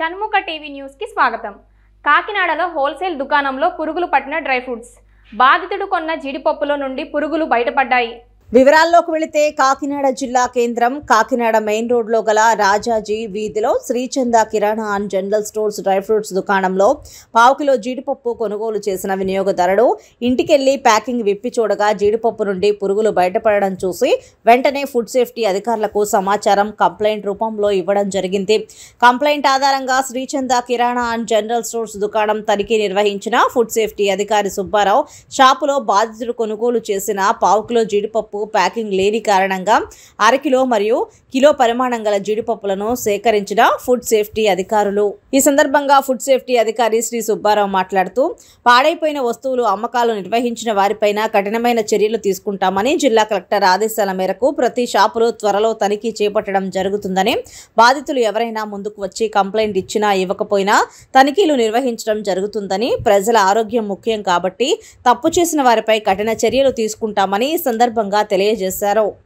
చన్ముఖ TV న్యూస్కి స్వాగతం కాకినాడలో హోల్సేల్ దుకాణంలో పురుగులు పట్టిన డ్రై ఫ్రూట్స్ బాధితుడు కొన్న జీడిపప్పులో నుండి పురుగులు బయటపడ్డాయి వివరాల్లోకి వెళితే కాకినాడ జిల్లా కేంద్రం కాకినాడ మెయిన్ రోడ్లో గల రాజాజీ వీధిలో Srichanda Kirana and general stores dry fruits దుకాణంలో పావు కిలో జీడిపప్పు కొనుగోలు చేసిన వినియోగదారుడు ఇంటికెళ్లి ప్యాకింగ్ విప్పి చూడగా జీడిపప్పు నుండి పురుగులు బయటపడడం చూసి వెంటనే ఫుడ్ సేఫ్టీ అధికారులకు సమాచారం కంప్లైంట్ రూపంలో ఇవ్వడం జరిగింది కంప్లైంట్ ఆధారంగా Srichanda Kirana and general stores దుకాణం తనిఖీ నిర్వహించిన ఫుడ్ సేఫ్టీ అధికారి సుబ్బారావు షాపులో బాధితుడు కొనుగోలు చేసిన పావు కిలో జీడిపప్పు ప్యాకింగ్ లేని కారణంగా అరకిలో మరియు కిలో పరిమాణం గల జీడిపప్పులను సేకరించిన ఫుడ్ సేఫ్టీ అధికారులు ఈ సందర్భంగా ఫుడ్ సేఫ్టీ అధికారి శ్రీ సుబ్బారావు మాట్లాడుతూ పాడైపోయిన వస్తువులు అమ్మకాలు నిర్వహించిన వారిపైన కఠినమైన చర్యలు తీసుకుంటామని జిల్లా కలెక్టర్ ఆదేశాల మేరకు ప్రతి షాపులో త్వరలో తనిఖీ చేపట్టడం జరుగుతుందని బాధితులు ఎవరైనా ముందుకు వచ్చి కంప్లైంట్ ఇచ్చినా ఇవ్వకపోయినా తనిఖీలు నిర్వహించడం జరుగుతుందని ప్రజల ఆరోగ్యం ముఖ్యం కాబట్టి తప్పు చేసిన వారిపై కఠిన చర్యలు తీసుకుంటామని ఈ సందర్భంగా తెలియజేశారు